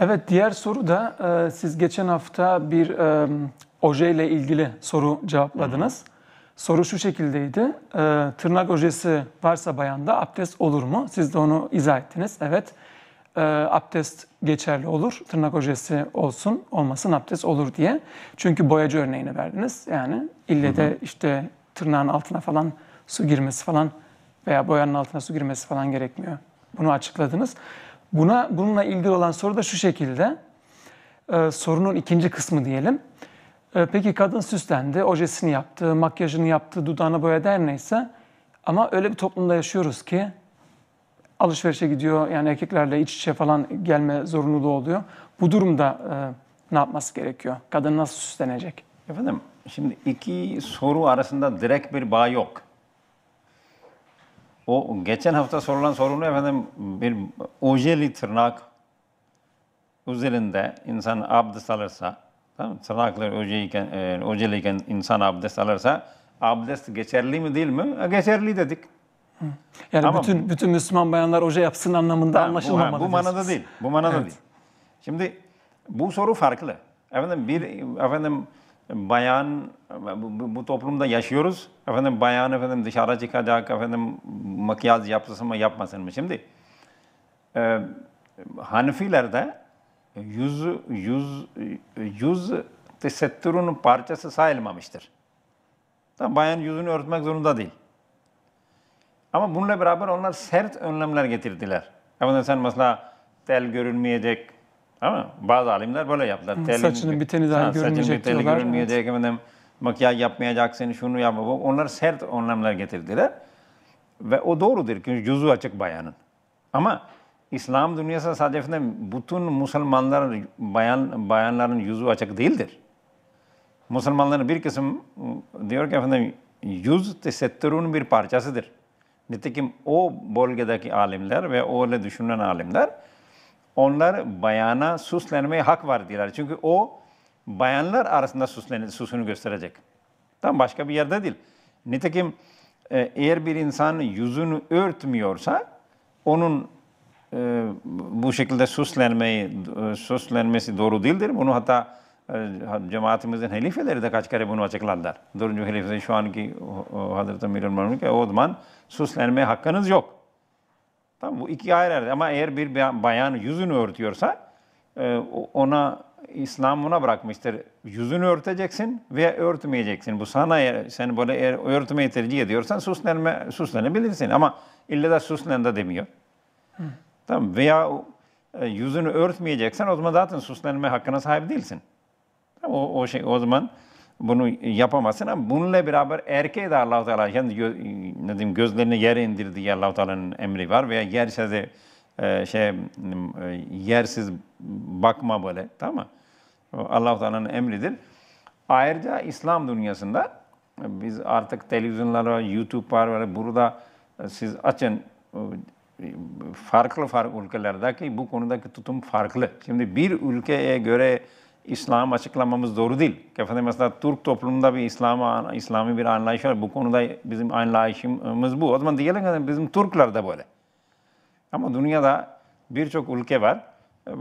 Evet diğer soru da e, siz geçen hafta bir e, oje ile ilgili soru cevapladınız. Hı hı. Soru şu şekildeydi. E, tırnak ojesi varsa bayanda abdest olur mu? Siz de onu izah ettiniz. Evet e, abdest geçerli olur. Tırnak ojesi olsun olmasın abdest olur diye. Çünkü boyacı örneğini verdiniz. Yani ille de işte tırnağın altına falan su girmesi falan veya boyanın altına su girmesi falan gerekmiyor. Bunu açıkladınız. Buna bununla ilgili olan soru da şu şekilde. Ee, sorunun ikinci kısmı diyelim. Ee, peki kadın süslendi, ojesini yaptı, makyajını yaptı, dudağını boyadı her neyse. Ama öyle bir toplumda yaşıyoruz ki alışverişe gidiyor yani erkeklerle iç içe falan gelme zorunluluğu oluyor. Bu durumda e, ne yapması gerekiyor? Kadın nasıl süslenecek? Efendim şimdi iki soru arasında direkt bir bağ yok. O geçen hafta sorulan sorunu efendim bir ojeli tırnak üzerinde insan abdest alırsa, tamam tırnaklar ojeliyken, e, insan abdest alırsa abdest geçerli mi değil mi? E, geçerli dedik. Hı. Yani Ama, bütün bütün Müslüman bayanlar oje yapsın anlamında ha, anlaşılmamalı. Bu, bu manada değil. Bu manada evet. değil. Şimdi bu soru farklı. Efendim bir efendim bayan bu, toplumda yaşıyoruz. Efendim bayan efendim dışarı çıkacak efendim makyaj yapsın mı yapmasın mı şimdi? E, Hanefilerde yüz yüz yüz tesettürün parçası sayılmamıştır. Tam bayan yüzünü örtmek zorunda değil. Ama bununla beraber onlar sert önlemler getirdiler. Efendim sen mesela tel görünmeyecek, ama bazı alimler böyle yaptılar. Hı, Telin, saçının biteni daha ha, görünmeyecek saçının biteni görünmeyecek. Evet. Efendim, makyaj yapmayacaksın, şunu yapma. Onlar sert önlemler getirdiler. Ve o doğrudur Çünkü cüzü açık bayanın. Ama İslam dünyası sadece efendim, bütün Müslümanların bayan, bayanların yüzü açık değildir. Müslümanların bir kısım ıı, diyor ki efendim yüz tesettürün bir parçasıdır. Nitekim o bölgedeki alimler ve öyle düşünen alimler onlar bayana süslenmeye hak var diyorlar. Çünkü o bayanlar arasında süslen, susunu gösterecek. Tam başka bir yerde değil. Nitekim e, eğer bir insan yüzünü örtmüyorsa onun e, bu şekilde süslenmeyi, e, süslenmesi doğru değildir. Bunu hatta e, cemaatimizin halifeleri de kaç kere bunu açıkladılar. Dördüncü halife şu anki Hazreti Emirül Mümkün o zaman süslenmeye hakkınız yok. Tamam bu iki ayrı ama eğer bir bayan yüzünü örtüyorsa e, ona İslam ona bırakmıştır. Yüzünü örteceksin veya örtmeyeceksin. Bu sana eğer sen böyle eğer örtmeyi tercih ediyorsan süslenme, süslenebilirsin. Ama illa da süslen de demiyor. Hı. Tamam veya e, yüzünü örtmeyeceksen o zaman zaten süslenme hakkına sahip değilsin. Tamam, o, o şey o zaman bunu yapamasın ama bununla beraber erkeğe de Allah-u Teala kendi gö, ne diyeyim, gözlerini yere indirdiği Allah-u Teala'nın emri var veya yer size şey e, yersiz bakma böyle tamam mı? Allah-u Teala'nın emridir. Ayrıca İslam dünyasında e, biz artık televizyonlara, YouTube var var. Burada e, siz açın farklı farklı ülkelerdeki bu konudaki tutum farklı. Şimdi bir ülkeye göre İslam açıklamamız doğru değil. Efendim mesela Türk toplumunda bir İslam'a İslami bir anlayış var. Bu konuda bizim anlayışımız bu. O zaman diyelim ki bizim Türkler de böyle. Ama dünyada birçok ülke var. E,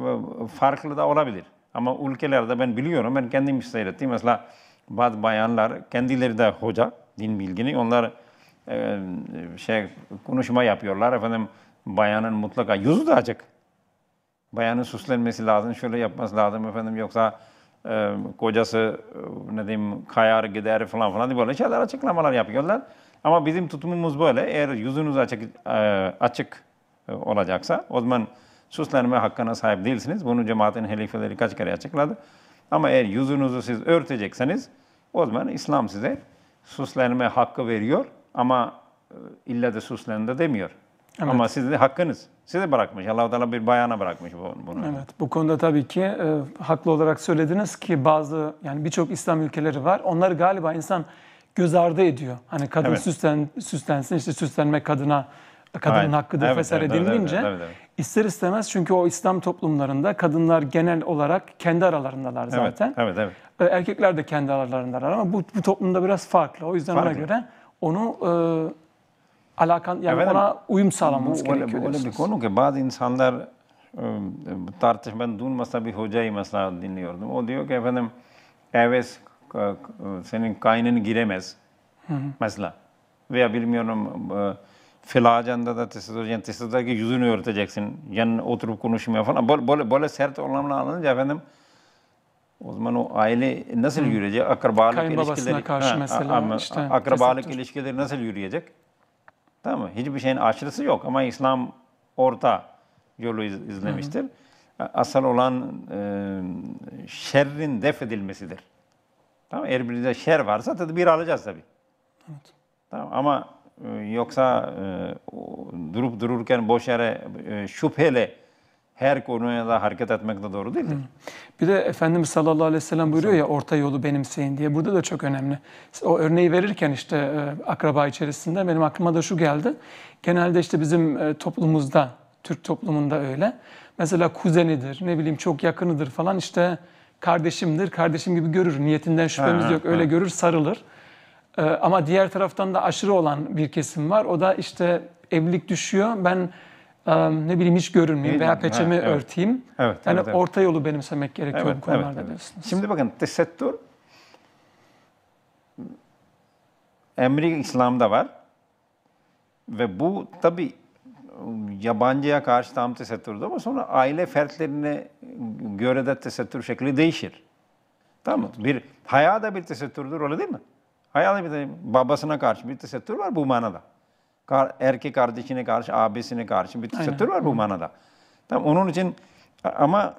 farklı da olabilir. Ama ülkelerde ben biliyorum, ben kendim seyrettim. Mesela bazı bayanlar kendileri de hoca, din bilgini. Onlar e, şey konuşma yapıyorlar. Efendim bayanın mutlaka yüzü de açık bayanın süslenmesi lazım, şöyle yapması lazım efendim yoksa e, kocası e, ne diyeyim kayar gider falan falan diye böyle şeyler açıklamalar yapıyorlar. Ama bizim tutumumuz böyle. Eğer yüzünüz açık e, açık e, olacaksa o zaman süslenme hakkına sahip değilsiniz. Bunu cemaatin helifeleri kaç kere açıkladı. Ama eğer yüzünüzü siz örtecekseniz o zaman İslam size süslenme hakkı veriyor ama e, illa de süslendi demiyor. Evet. Ama sizin hakkınız size bırakmış. Allah-u Teala bir bayana bırakmış bunu. Evet, bu konuda tabii ki e, haklı olarak söylediniz ki bazı yani birçok İslam ülkeleri var. Onları galiba insan göz ardı ediyor. Hani kadın evet. süslen, süslensin işte süslenme kadına kadının Aynen. hakkıdır evet, vesaire evet, denilince evet, evet, evet, evet. ister istemez çünkü o İslam toplumlarında kadınlar genel olarak kendi aralarındalar zaten. Evet, evet, evet. Erkekler de kendi aralarındalar ama bu, bu toplumda biraz farklı. O yüzden farklı. ona göre onu e, alakan yani Efendim, ona uyum sağlamamız bu, gerekiyor. Öyle, öyle bir konu ki bazı insanlar e, tartışmanın durmasa bir hocayı mesela dinliyordum. O diyor ki efendim evet e, senin kaynın giremez hı hı. mesela veya bilmiyorum e, filacanda da tesis olacaksın, tesis ederken yüzünü örteceksin. Yani oturup konuşmaya falan. Böyle, böyle, böyle sert olanla alınca efendim o zaman o aile nasıl Hı. yürüyecek? Akrabalık ilişkileri, karşı ha, mesela, işte, akrabalık ilişkileri nasıl yürüyecek? Tamam mı? Hiçbir şeyin aşırısı yok ama İslam orta yolu iz, izlemiştir. Hı hı. Asıl olan e, şerrin def edilmesidir. Tamam mı? Eğer birinde şer varsa tedbir alacağız tabii. Evet. Tamam ama e, yoksa e, durup dururken boş yere e, şüpheyle her konuya da hareket etmek de doğru değil mi? Bir de Efendimiz sallallahu aleyhi ve sellem buyuruyor ya orta yolu benimseyin diye. Burada da çok önemli. O örneği verirken işte e, akraba içerisinde benim aklıma da şu geldi. Genelde işte bizim e, toplumumuzda, Türk toplumunda öyle. Mesela kuzenidir, ne bileyim çok yakınıdır falan işte kardeşimdir, kardeşim gibi görür. Niyetinden şüphemiz yok. Öyle görür, sarılır. E, ama diğer taraftan da aşırı olan bir kesim var. O da işte evlilik düşüyor. Ben ne bileyim hiç görünmeyeyim veya peçemi evet. örteyim. Evet, yani evet, orta yolu benimsemek gerekiyor evet, bu konularda evet, evet. diyorsunuz. Şimdi bakın tesettür emri İslam'da var ve bu tabi yabancıya karşı tam tesettürdür ama sonra aile fertlerine göre de tesettür şekli değişir. Tamam mı? Bir haya da bir tesettürdür öyle değil mi? Haya bir de babasına karşı bir tesettür var bu manada erkek kardeşine karşı, abisine karşı bir tesettür var bu manada. Tam onun için ama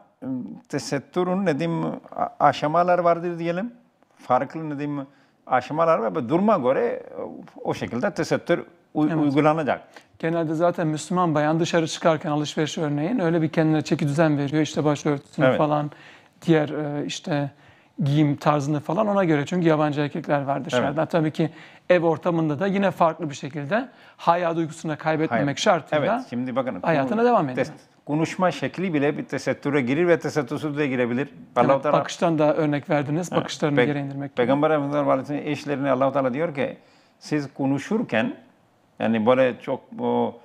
tesettürün ne diyeyim aşamalar vardır diyelim. Farklı ne diyeyim aşamalar ve duruma göre o şekilde tesettür evet. uygulanacak. Genelde zaten Müslüman bayan dışarı çıkarken alışveriş örneğin öyle bir kendine çeki düzen veriyor. işte başörtüsünü evet. falan diğer e, işte giyim tarzını falan ona göre. Çünkü yabancı erkekler var dışarıdan. Evet. Tabii ki ev ortamında da yine farklı bir şekilde haya duygusuna kaybetmemek Hayır. şartıyla evet, şimdi bakın, hayatına devam ediyor. Konuşma şekli bile bir tesettüre girir ve tesettürsüz de girebilir. Evet, Allah bakıştan da örnek verdiniz. Bakışlarını Pe yere indirmek. Peygamber Efendimiz eşlerine allah Teala diyor ki siz konuşurken yani böyle çok o,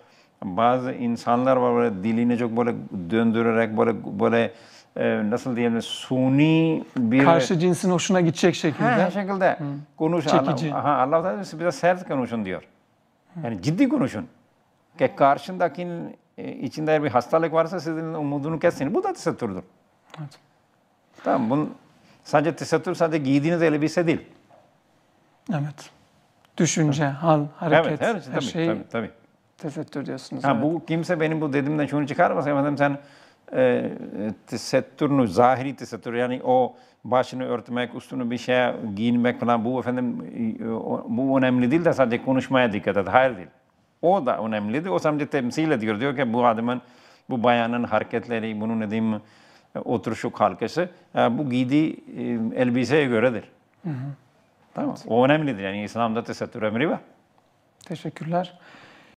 bazı insanlar var böyle dilini çok böyle döndürerek böyle böyle ee, nasıl diyelim suni bir karşı cinsin hoşuna gidecek şekilde. Ha, şekilde Hı. konuş. Çekici. Allah, aha, Allah da biraz sert konuşun diyor. Yani ciddi konuşun. Ki karşındakinin e, içinde bir hastalık varsa sizin umudunu kessin. Bu da tesettürdür. Evet. Tamam Bun, sadece tesettür sadece giydiğiniz elbise değil. Evet. Düşünce, tabii. hal, hareket, evet, evet, her şey şey tabii, şey tabii, tabii. tesettür diyorsunuz. Ha, evet. Bu kimse benim bu dediğimden şunu çıkarmasın. Efendim sen e, tesettürünü, zahiri tesettür yani o başını örtmek, üstünü bir şey giyinmek falan bu efendim bu önemli değil de sadece konuşmaya dikkat et. Hayır değil. O da önemliydi. O sadece temsil ediyor. Diyor ki bu adamın, bu bayanın hareketleri, bunu ne diyeyim, oturuşu, halkası bu giydiği elbiseye göredir. Hı mhm. hı. Tamam. Evet. O önemlidir. Yani İslam'da tesettür emri var. Teşekkürler.